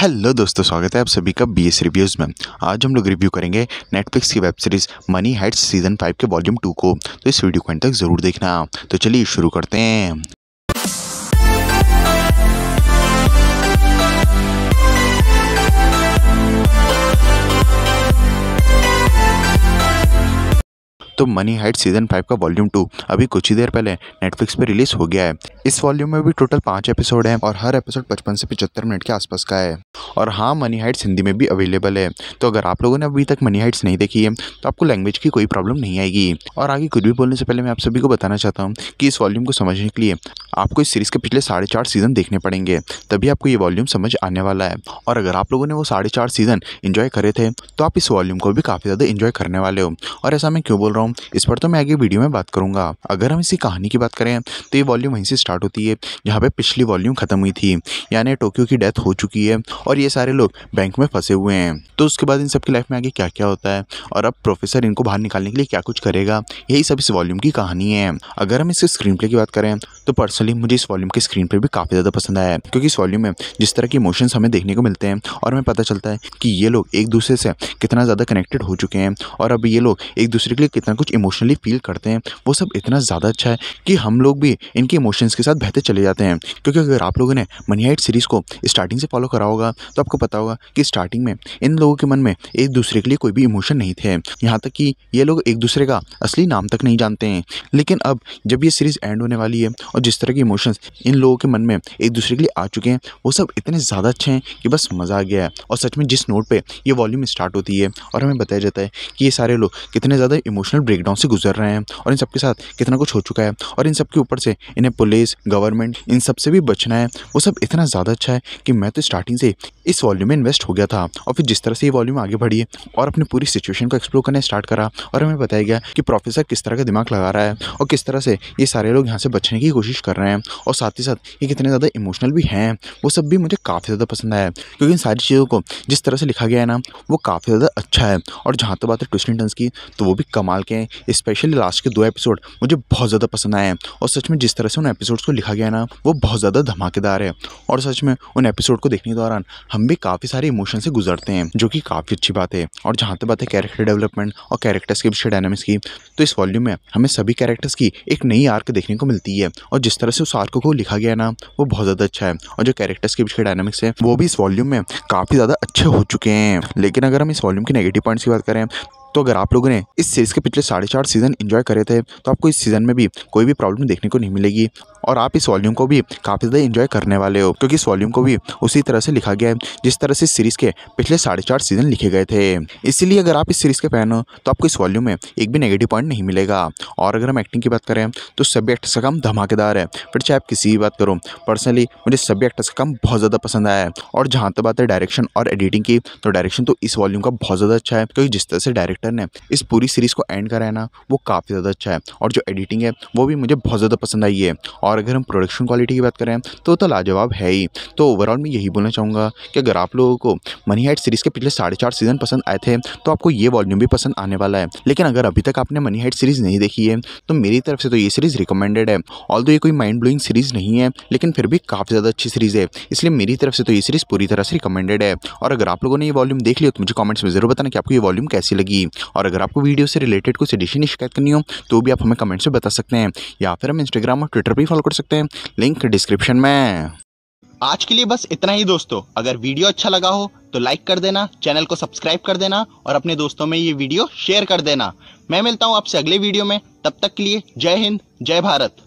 hello दोस्तों स्वागत है आप सभी का बी एस रिव्यूज़ में आज हम लोग रिव्यू करेंगे नेटफ्लिक्स की वेब सीरीज़ मनी हेड्स सीज़न फाइव के वॉल्यूम टू को तो इस वीडियो को अंत तक ज़रूर देखना तो चलिए शुरू करते हैं तो मनी हाइट सीजन फाइव का वॉल्यूम टू अभी कुछ ही देर पहले नेटफ्लिक्स पर रिलीज हो गया है इस वॉल्यूम में भी टोटल पाँच एपिसोड हैं और हर एपिसोड पचपन से पचहत्तर मिनट के आसपास का है और हाँ मनी हाइट्स हिंदी में भी अवेलेबल है तो अगर आप लोगों ने अभी तक मनी हाइट्स नहीं देखी है तो आपको लैंग्वेज की कोई प्रॉब्लम नहीं आएगी और आगे कुछ भी बोलने से पहले मैं आप सभी को बताना चाहता हूँ कि इस वॉल्यूम को समझने के लिए आपको इस सीरीज़ के पिछले साढ़े चार सीज़न देखने पड़ेंगे तभी आपको ये वॉल्यूम समझ आने वाला है और अगर आप लोगों ने वो साढ़े चार सीज़न इन्जॉय करे थे तो आप इस वॉल्यूम को भी काफ़ी ज़्यादा इन्जॉय करने वाले हो और ऐसा मैं क्यों बोल रहा हूँ हूँ इस पर तो मैं आगे वीडियो में बात करूँगा अगर हम इसी कहानी की बात करें तो ये वॉल्यूम वहीं से स्टार्ट होती है जहाँ पर पिछली वॉल्यूम ख़त्म हुई थी यानी टोक्यो की डेथ हो चुकी है और ये सारे लोग बैंक में फंसे हुए हैं तो उसके बाद इन सबकी लाइफ में आगे क्या क्या होता है और अब प्रोफेसर इनको बाहर निकालने के लिए क्या कुछ करेगा यही सब इस वॉल्यूम की कहानी है अगर हम इसके स्क्रीन प्ले की बात करें तो पर्सनली मुझे इस वॉल्यूम के स्क्रीन पर भी काफ़ी ज़्यादा पसंद आया क्योंकि इस वॉल्यूम में जिस तरह के इमोशंस हमें देखने को मिलते हैं और हमें पता चलता है कि ये लोग एक दूसरे से कितना ज़्यादा कनेक्टेड हो चुके हैं और अब ये लोग एक दूसरे के लिए कितना कुछ इमोशनली फील करते हैं वो सब इतना ज़्यादा अच्छा है कि हम लोग भी इनके इमोशंस के साथ बहते चले जाते हैं क्योंकि अगर आप लोगों ने मनी हाइट सीरीज़ को स्टार्टिंग से फॉलो करा होगा तो आपको पता होगा कि स्टार्टिंग में इन लोगों के मन में एक दूसरे के लिए कोई भी इमोशन नहीं थे यहाँ तक कि ये लोग एक दूसरे का असली नाम तक नहीं जानते हैं लेकिन अब जब ये सीरीज़ एंड होने वाली है और जिस तरह के इमोशंस इन लोगों के मन में एक दूसरे के लिए आ चुके हैं वो सब इतने ज़्यादा अच्छे हैं कि बस मज़ा आ गया है और सच में जिस नोट पर यह वॉल्यूम स्टार्ट होती है और हमें बताया जाता है कि ये सारे लोग कितने ज़्यादा इमोशनल ब्रेकडाउन से गुजर रहे हैं और इन सबके साथ कितना कुछ हो चुका है और इन सब के ऊपर से इन्हें पुलिस गवर्नमेंट इन सब से भी बचना है वो सब इतना ज़्यादा अच्छा है कि मैं तो स्टार्टिंग से इस वॉल्यूम में इन्वेस्ट हो गया था और फिर जिस तरह से ये वॉल्यूम आगे बढ़ी और अपनी पूरी सिचुएशन को एक्सप्लोर करना स्टार्ट करा और हमें बताया गया कि प्रोफेसर किस तरह का दिमाग लगा रहा है और किस तरह से ये सारे लोग यहाँ से बचने की कोशिश कर रहे हैं और साथ ही साथ ये कितने ज़्यादा इमोशनल भी हैं वो सब भी मुझे काफ़ी ज़्यादा पसंद आया क्योंकि इन सारी चीज़ों को जिस तरह से लिखा गया है ना वो काफ़ी ज़्यादा अच्छा है और जहाँ तक तो बात है ट्विस्ट एंड टर्न्स की तो वो भी कमाल के हैं स्पेशली लास्ट के दो एपिसोड मुझे बहुत ज़्यादा पसंद आए हैं और सच में जिस तरह से उन एपिसोड्स को लिखा गया है ना वो बहुत ज़्यादा धमाकेदार है और सच में उन एपिसोड को देखने के दौरान हम भी काफ़ी सारे इमोशन से गुजरते हैं जो कि काफ़ी अच्छी बात है और जहाँ तक बात है कैरेक्टर डेवलपमेंट और कैरेक्टर्स के पीछे डायनामिक्स की तो इस वॉल्यूम में हमें सभी कैरेक्टर्स की एक नई आर्क देखने को मिलती है और जिस तरह से उस आर्क को लिखा गया ना वो बहुत ज़्यादा अच्छा है और जो कैरेक्टर्स के पीछे डायनामिक्स है वो भी इस वॉल्यूम में काफ़ी ज़्यादा अच्छे हो चुके हैं लेकिन अगर हम इस वॉल्यूम के नेगेटिव पॉइंट्स की बात करें तो अगर आप लोगों ने इस सीरीज के पिछले साढ़े चार सीजन इन्जॉय करे थे तो आपको इस सीजन में भी कोई भी प्रॉब्लम देखने को नहीं मिलेगी और आप इस वॉल्यूम को भी काफ़ी ज़्यादा इन्जॉय करने वाले हो क्योंकि इस वॉल्यूम को भी उसी तरह से लिखा गया है जिस तरह से सीरीज़ के पिछले साढ़े चार सीजन लिखे गए थे इसीलिए अगर आप इस सीरीज़ के फैन हो तो आपको इस वॉल्यूम में एक भी नेगेटिव पॉइंट नहीं मिलेगा और अगर हम एक्टिंग की बात करें तो सभी एक्टर्स का काम धमाकेदार है फिर चाहे आप किसी भी बात करो पर्सनली मुझे सभी एक्टर्स का काम बहुत ज़्यादा पसंद आया है और जहाँ तक बात है डायरेक्शन और एडिटिंग की तो डायरेक्शन तो इस वॉल्यूम का बहुत ज़्यादा अच्छा है क्योंकि जिस तरह से डायरेक्टर डायरेक्टर ने इस पूरी सीरीज़ को एंड है ना वो काफ़ी ज़्यादा अच्छा है और जो एडिटिंग है वो भी मुझे बहुत ज़्यादा पसंद आई है और अगर हम प्रोडक्शन क्वालिटी की बात करें तो तो लाजवाब है ही तो ओवरऑल मैं यही बोलना चाहूँगा कि अगर आप लोगों को मनी हाइट सीरीज़ के पिछले साढ़े चार सीज़न पसंद आए थे तो आपको ये वॉल्यूम भी पसंद आने वाला है लेकिन अगर अभी तक आपने मनी हाइट सीरीज़ नहीं देखी है तो मेरी तरफ से तो ये सीरीज़ रिकमेंडेड है ऑल तो ये कोई माइंड ब्लोइंग सीरीज़ नहीं है लेकिन फिर भी काफ़ी ज़्यादा अच्छी सीरीज़ है इसलिए मेरी तरफ से तो ये सीरीज़ पूरी तरह से रिकमेंडेड है और अगर आप लोगों ने ये वॉल्यूम देख लिया तो मुझे कॉमेंट्स में ज़रूर बताना कि आपको ये वॉल्यूम कैसी लगी और अगर आपको वीडियो से रिलेटेड कुछ एडिशन शिकायत करनी हो तो भी आप हमें कमेंट से बता सकते हैं या फिर हम इंस्टाग्राम और ट्विटर पर फॉलो कर सकते हैं लिंक डिस्क्रिप्शन में आज के लिए बस इतना ही दोस्तों अगर वीडियो अच्छा लगा हो तो लाइक कर देना चैनल को सब्सक्राइब कर देना और अपने दोस्तों में ये वीडियो शेयर कर देना मैं मिलता हूँ आपसे अगले वीडियो में तब तक के लिए जय हिंद जय भारत